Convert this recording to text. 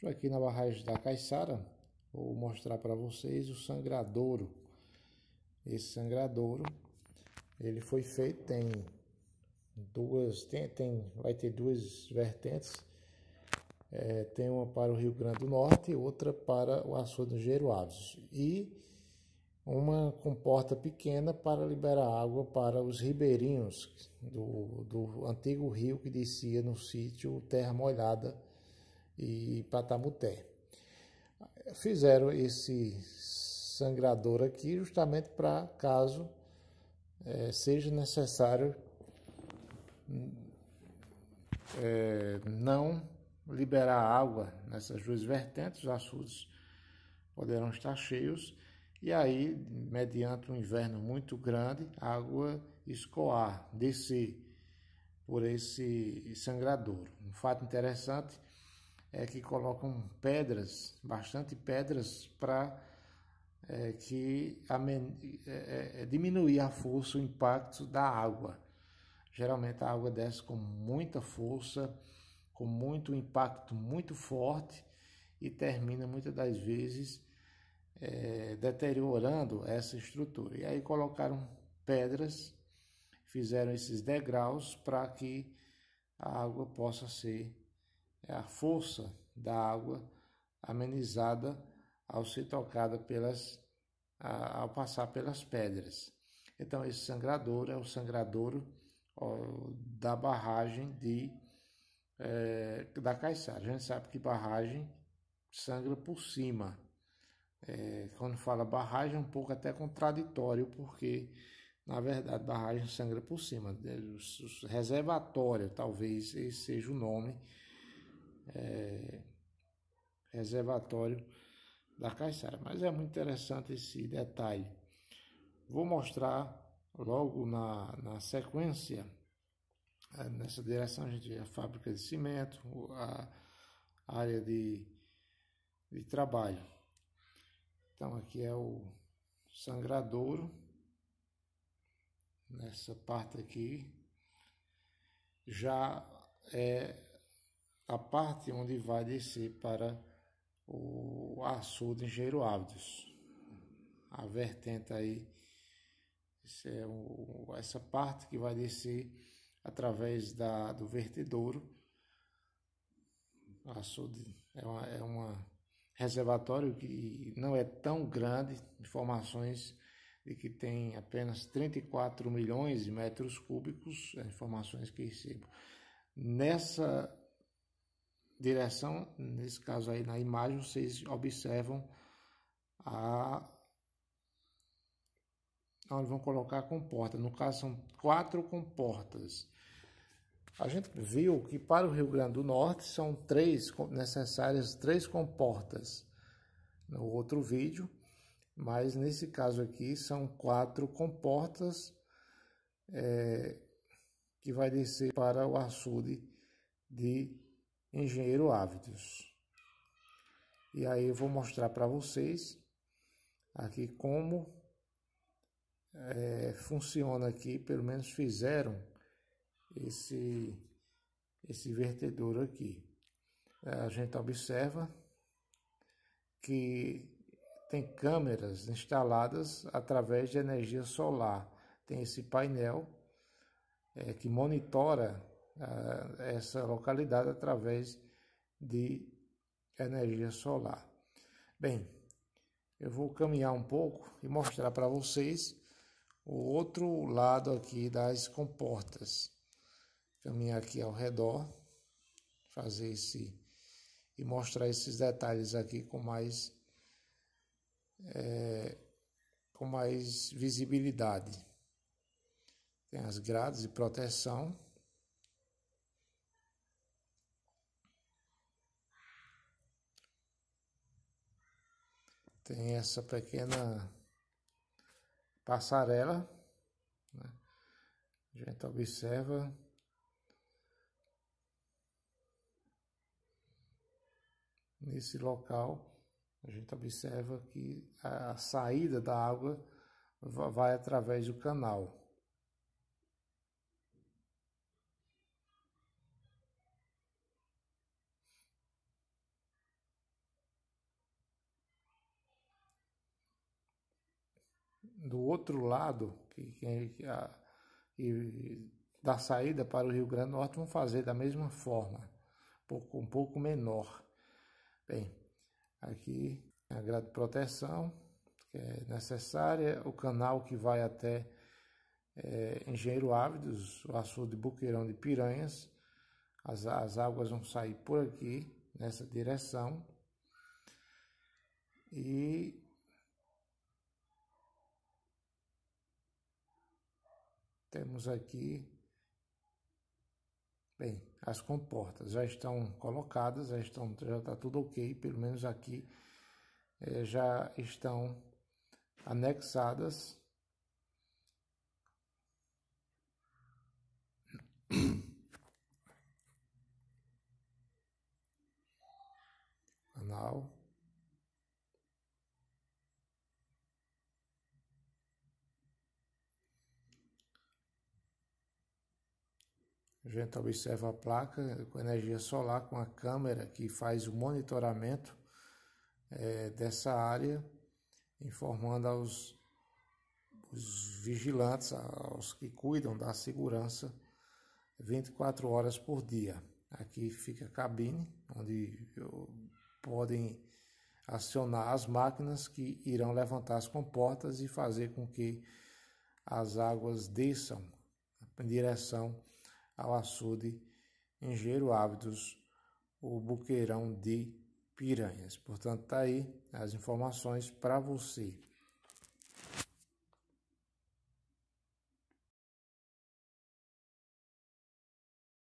Estou aqui na barragem da Caiçara, vou mostrar para vocês o sangradouro. Esse sangradouro, ele foi feito, tem duas, tem, tem vai ter duas vertentes, é, tem uma para o Rio Grande do Norte e outra para o açude do Engenheiro E uma comporta pequena para liberar água para os ribeirinhos do, do antigo rio que descia no sítio Terra Molhada, e Patamuté. Fizeram esse sangrador aqui justamente para caso é, seja necessário é, não liberar água nessas duas vertentes, os açudes poderão estar cheios, e aí, mediante um inverno muito grande, a água escoar, descer por esse sangrador. Um fato interessante é que colocam pedras, bastante pedras, para é, que amen, é, é, é, diminuir a força, o impacto da água. Geralmente a água desce com muita força, com muito impacto muito forte e termina muitas das vezes é, deteriorando essa estrutura. E aí colocaram pedras, fizeram esses degraus para que a água possa ser é a força da água amenizada ao ser tocada pelas a, ao passar pelas pedras. Então esse sangrador é o sangrador ó, da barragem de é, da caiçara. A gente sabe que barragem sangra por cima. É, quando fala barragem é um pouco até contraditório porque na verdade, barragem sangra por cima, é, reservatório, talvez esse seja o nome é, reservatório da Caixara. Mas é muito interessante esse detalhe. Vou mostrar logo na, na sequência, eh, nessa direção a gente vê a fábrica de cimento, a área de, de trabalho. Então aqui é o sangradouro, nessa parte aqui, já é a parte onde vai descer para o açude Engenheiro Ávidos. A vertente aí, é o, essa parte que vai descer através da, do vertedouro. O açude é uma, é uma reservatório que não é tão grande, informações de que tem apenas 34 milhões de metros cúbicos, é, informações que recebo. Nessa direção, nesse caso aí na imagem, vocês observam a nós vamos colocar comporta. No caso, são quatro comportas. A gente viu que para o Rio Grande do Norte são três necessárias três comportas no outro vídeo, mas nesse caso aqui são quatro comportas é, que vai descer para o açude de engenheiro ávidos. E aí eu vou mostrar para vocês aqui como é, funciona aqui, pelo menos fizeram esse, esse vertedor aqui. É, a gente observa que tem câmeras instaladas através de energia solar. Tem esse painel é, que monitora essa localidade através de energia solar. Bem, eu vou caminhar um pouco e mostrar para vocês o outro lado aqui das comportas. Caminhar aqui ao redor, fazer esse e mostrar esses detalhes aqui com mais é, com mais visibilidade. Tem as grades de proteção. Tem essa pequena passarela. Né? A gente observa. Nesse local, a gente observa que a saída da água vai através do canal. do outro lado que, que, a, da saída para o Rio Grande do Norte vão fazer da mesma forma, pouco, um pouco menor. Bem, aqui a grade de proteção que é necessária, o canal que vai até é, Engenheiro Ávidos, o açude de Buqueirão de Piranhas, as, as águas vão sair por aqui, nessa direção, e Temos aqui, bem, as comportas já estão colocadas, já estão, já está tudo ok, pelo menos aqui é, já estão anexadas. canal A gente observa a placa com energia solar, com a câmera que faz o monitoramento é, dessa área, informando aos os vigilantes, aos que cuidam da segurança, 24 horas por dia. Aqui fica a cabine, onde podem acionar as máquinas que irão levantar as comportas e fazer com que as águas desçam em direção ao açude Engenheiro Hábitos, o buqueirão de Piranhas. Portanto, tá aí as informações para você.